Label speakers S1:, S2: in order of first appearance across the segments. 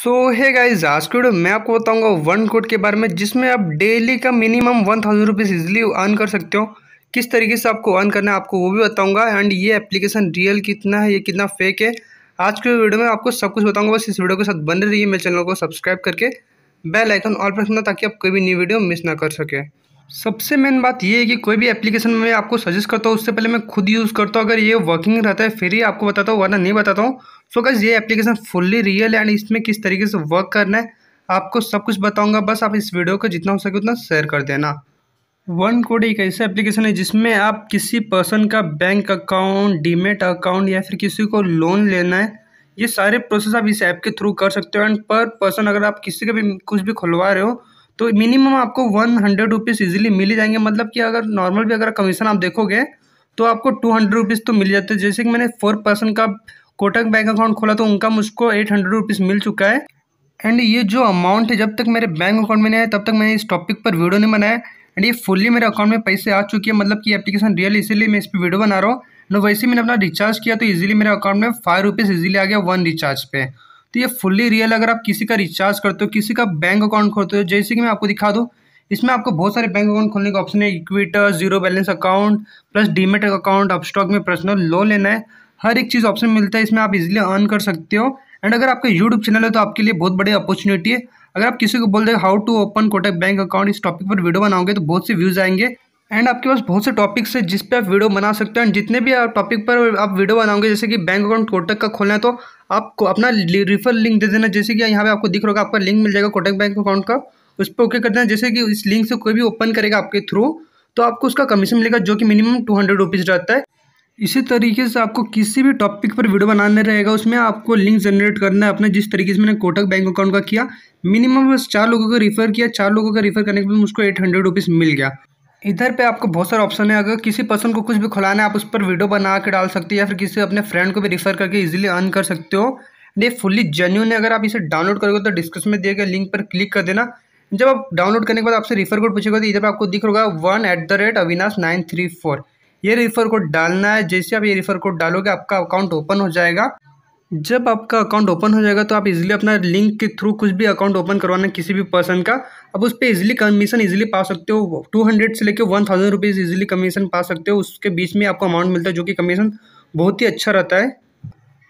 S1: सो है गाइज आज के वीडियो मैं आपको बताऊंगा वन कोड के बारे में जिसमें आप डेली का minimum one thousand rupees easily earn कर सकते हो किस तरीके से आपको अर्न करना है आपको वो भी बताऊंगा एंड ये एप्लीकेशन रियल कितना है ये कितना फेक है आज के वीडियो में आपको सब कुछ बताऊंगा बस इस वीडियो के साथ बने रहिए मेरे चैनल को सब्सक्राइब करके बेल आइकन ऑल पर ताकि आप कोई भी न्यू वीडियो मिस ना कर सके सबसे मेन बात ये है कि कोई भी एप्लीकेशन मैं आपको सजेस्ट करता हूँ उससे पहले मैं खुद यूज़ करता हूँ अगर ये वर्किंग रहता है फिर ही आपको बताता हूँ वरना नहीं बताता हूँ सो गज ये एप्लीकेशन फुल्ली रियल एंड इसमें किस तरीके से वर्क करना है आपको सब कुछ बताऊँगा बस आप इस वीडियो को जितना हो सके उतना शेयर कर देना वन कोड एक ऐसा एप्लीकेशन है जिसमें आप किसी पर्सन का बैंक अकाउंट डीमेट अकाउंट या फिर किसी को लोन लेना है ये सारे प्रोसेस आप इस ऐप के थ्रू कर सकते हो एंड पर पर्सन अगर आप किसी का भी कुछ भी खुलवा रहे हो तो मिनिमम आपको वन हंड्रेड रुपीज़ ईजिली मिल जाएंगे मतलब कि अगर नॉर्मल भी अगर कमीशन आप देखोगे तो आपको टू हंड्रेड रुपीज़ तो मिल जाते हैं जैसे कि मैंने फोर पर्सन का कोटक बैंक अकाउंट खोला तो उनका मुझको एट हंड्रेड रुपीज़ मिल चुका है एंड ये जो अमाउंट है जब तक मेरे बैंक अकाउंट में नहीं आया तब तक मैंने इस टॉपिक पर वीडियो नहीं बनाया एंड ये फुल्ली मेरे अकाउंट में पैसे आ चुके हैं मतलब कि एप्लीकेशन रियल इसीलिए मैं इस पर वीडियो बना रहा हूँ एंड वैसे मैंने अपना रिचार्ज किया तो ईजिली मेरे अकाउंट में फाइव रुपीज़ ईजिली आ गया वन रिचार्ज पे तो ये फुल्ली रियल अगर आप किसी का रिचार्ज करते हो किसी का बैंक अकाउंट खोलते हो जैसे कि मैं आपको दिखा दूँ इसमें आपको बहुत सारे बैंक अकाउंट खोलने का ऑप्शन है इक्विटर zero balance account plus demat account अब स्टॉक में पर्सनल लोन लेना है हर एक चीज़ ऑप्शन मिलता है इसमें आप इजीली अर्न कर सकते हो एंड अगर आपका यूट्यूब चैनल है तो आपके लिए बहुत बड़ी अपॉर्चुनिटी है अगर आप किसी को बोल दे how to open Kotak bank account इस टॉपिक पर वीडियो बनाओगे तो बहुत से व्यूज़ आएंगे एंड आपके पास बहुत से टॉपिक्स है जिस आप वीडियो बना सकते हैं जितने भी आप टॉपिक पर आप वीडियो बनाओगे जैसे कि बैंक अकाउंट कोटक का खोलना है तो आपको अपना रिफर लिंक दे देना जैसे कि यहाँ पे आपको दिख रहा होगा आपका लिंक मिल जाएगा कोटक बैंक अकाउंट का उस पर ओके कर देना जैसे कि इस लिंक से कोई भी ओपन करेगा आपके थ्रू तो आपको उसका कमीशन मिलेगा जो कि मिनिमम टू हंड्रेड रुपीज़ रहता है इसी तरीके से आपको किसी भी टॉपिक पर वीडियो बनाने रहेगा उसमें आपको लिंक जनरेट करना है अपने जिस तरीके से मैंने कोटक बैंक अकाउंट का किया मिनिमम बस चार लोगों को रिफ़र किया चार लोगों का रिफ़र करने के बाद मुझको एट हंड्रेड रुपीज़ मिल गया इधर पे आपको बहुत सारे ऑप्शन है अगर किसी पर्सन को कुछ भी खुलाना है आप उस पर वीडियो बना के डाल सकते हो या फिर किसी अपने फ्रेंड को भी रिफर करके इजीली अर्न कर सकते हो ये फुल्ली जेन्यून है अगर आप इसे डाउनलोड करोगे तो डिस्क्रिप्शन में दिए गए लिंक पर क्लिक कर देना जब आप डाउनलोड करने के बाद आपसे रिफर कोड पूछेगा तो इधर पर आपको दिख रहा होगा one at the rate Avinash nine three four ये रिफर कोड डालना है जैसे आप ये रिफर कोड डालोगे आपका अकाउंट ओपन हो जाएगा जब आपका अकाउंट ओपन हो जाएगा तो आप इजीली अपना लिंक के थ्रू कुछ भी अकाउंट ओपन करवाना किसी भी पर्सन का अब उस पर इजिली कमीशन इजीली पा सकते हो टू हंड्रेड से लेकर one thousand rupees easily commission पा सकते हो उसके बीच में आपको अमाउंट मिलता है जो कि कमीशन बहुत ही अच्छा रहता है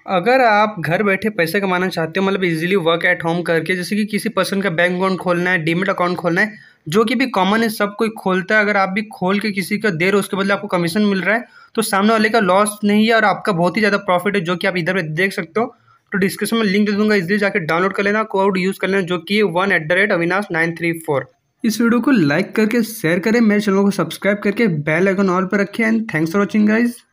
S1: अगर आप घर बैठे पैसे कमाना चाहते हो मतलब इजीली वर्क एट होम करके जैसे कि किसी पर्सन का बैंक अकाउंट खोलना है डीमेट अकाउंट खोलना है जो कि भी कॉमन है सब कोई खोलता है अगर आप भी खोल के किसी का दे रहे हो उसके बदले आपको कमीशन मिल रहा है तो सामने वाले का लॉस नहीं है और आपका बहुत ही ज़्यादा प्रॉफिट है जो कि आप इधर पर देख सकते हो तो डिस्क्रिप्शन में लिंक दे दूंगा इसलिए जाकर डाउनलोड कर लेना कोड यूज़ कर लेना जो कि one at the rate Avinash nine three four इस वीडियो को लाइक करके शेयर करें मेरे चैनल को सब्सक्राइब करके बेल आइकन ऑल पर रखें and thanks for watching guys